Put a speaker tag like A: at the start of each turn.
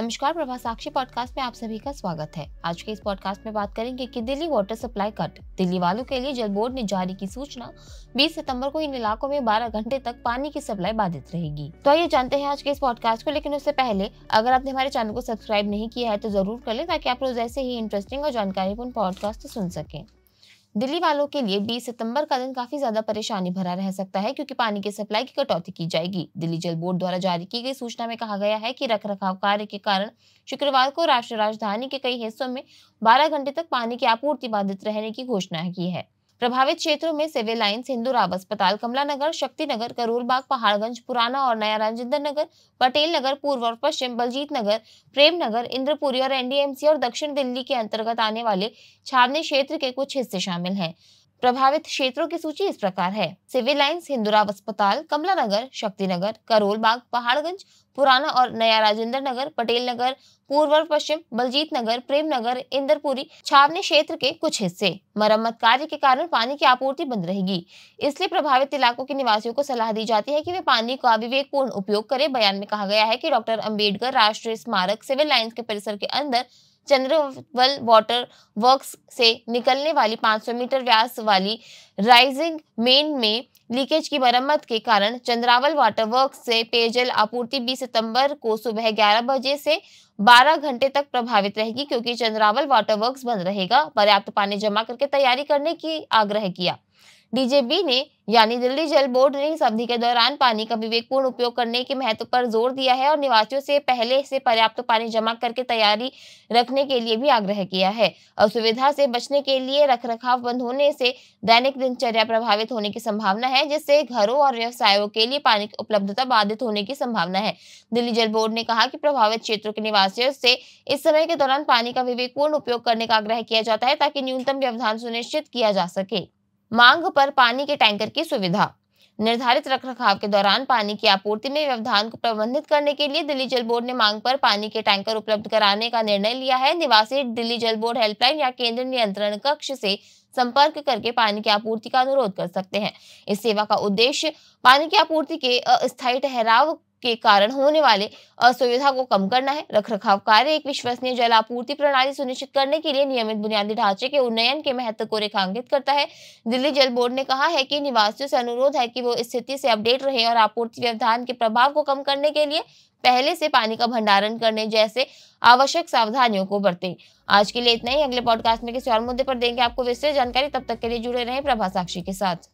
A: नमस्कार प्रभा साक्षी पॉडकास्ट में आप सभी का स्वागत है आज के इस पॉडकास्ट में बात करेंगे कि Delhi water supply cut Delhi वालों के लिए जल बोर्ड ने जारी की सूचना 20 सितंबर को इन इलाकों में 12 घंटे तक पानी की सप्लाई बाधित रहेगी तो आइए जानते हैं आज के इस पॉडकास्ट को लेकिन उससे पहले अगर आपने हमारे चैनल को सब्सक्राइब नहीं किया है तो जरूर कर ले ताकि आप रोज ऐसे ही इंटरेस्टिंग और जानकारीपूर्ण पॉडकास्ट सुन सकें दिल्ली वालों के लिए 20 सितंबर का दिन काफी ज्यादा परेशानी भरा रह सकता है क्योंकि पानी की सप्लाई की कटौती की जाएगी दिल्ली जल बोर्ड द्वारा जारी की गई सूचना में कहा गया है कि रख रखाव कार्य के कारण शुक्रवार को राष्ट्रीय राजधानी के कई हिस्सों में 12 घंटे तक पानी की आपूर्ति बाधित रहने की घोषणा की है प्रभावित क्षेत्रों में सिविल लाइन्स राव अस्पताल कमला नगर शक्ति नगर करूरबाग पहाड़गंज पुराना और नया राजेंद्र नगर पटेल नगर पूर्व और पश्चिम बलजीत नगर प्रेम नगर इंद्रपुरी और एनडीएमसी और दक्षिण दिल्ली के अंतर्गत आने वाले छावनी क्षेत्र के कुछ हिस्से शामिल हैं प्रभावित क्षेत्रों की सूची इस प्रकार है सिविल लाइन्स हिंदुराव अस्पताल कमला नगर शक्ति नगर करोल बाग पहाड़गंज पुराना और नया राजेंद्र नगर पटेल नगर पूर्व और पश्चिम बलजीत नगर प्रेम नगर इंदरपुरी छावनी क्षेत्र के कुछ हिस्से मरम्मत कार्य के कारण पानी की आपूर्ति बंद रहेगी इसलिए प्रभावित इलाकों के निवासियों को सलाह दी जाती है कि वे पानी का विवेकपूर्ण उपयोग करें बयान में कहा गया है कि डॉक्टर अंबेडकर राष्ट्रीय स्मारक सिविल लाइन्स के परिसर के अंदर चंद्रवल वाटर वर्क्स से निकलने वाली 500 मीटर व्यास वाली राइजिंग मेन में लीकेज की मरम्मत के कारण चंद्रावल वाटर वर्क्स से पेयजल आपूर्ति 20 सितंबर को सुबह 11 बजे से 12 घंटे तक प्रभावित रहेगी क्योंकि चंद्रावल वाटर वर्क्स बंद रहेगा पर्याप्त पानी जमा करके तैयारी करने की आग्रह किया डीजेबी ने यानी दिल्ली जल बोर्ड ने इस अवधि के दौरान पानी का विवेकपूर्ण उपयोग करने के महत्व पर जोर दिया है और निवासियों से पहले से पर्याप्त पानी जमा करके तैयारी रखने के लिए भी आग्रह किया है असुविधा से बचने के लिए रख रखाव बंद होने से दैनिक दिनचर्या प्रभावित होने की संभावना है जिससे घरों और व्यवसायों के लिए पानी की उपलब्धता बाधित होने की संभावना है दिल्ली जल बोर्ड ने कहा कि प्रभावित क्षेत्रों के निवासियों से इस समय के दौरान पानी का विवेकपूर्ण उपयोग करने का आग्रह किया जाता है ताकि न्यूनतम व्यवधान सुनिश्चित किया जा सके मांग पर पानी के टैंकर की सुविधा निर्धारित रखरखाव के दौरान पानी की आपूर्ति में व्यवधान को प्रबंधित करने के लिए दिल्ली जल बोर्ड ने मांग पर पानी के टैंकर उपलब्ध कराने का निर्णय लिया है निवासी दिल्ली जल बोर्ड हेल्पलाइन या केंद्र नियंत्रण कक्ष से संपर्क करके पानी की आपूर्ति का अनुरोध कर सकते हैं इस सेवा का उद्देश्य पानी की आपूर्ति के अस्थायी ठहराव के कारण होने वाले असुविधा को कम करना है रखरखाव कार्य एक विश्वसनीय जल आपूर्ति प्रणाली सुनिश्चित करने के लिए नियमित बुनियादी ढांचे के उन्नयन के महत्व को रेखांकित करता है दिल्ली जल बोर्ड ने कहा है कि निवासियों से अनुरोध है कि वो स्थिति से अपडेट रहे और आपूर्ति व्यवधान के प्रभाव को कम करने के लिए पहले से पानी का भंडारण करने जैसे आवश्यक सावधानियों को बरते आज के लिए इतना ही अगले पॉडकास्ट में किसी और मुद्दे पर देंगे आपको विस्तृत जानकारी तब तक के लिए जुड़े रहे प्रभा साक्षी के साथ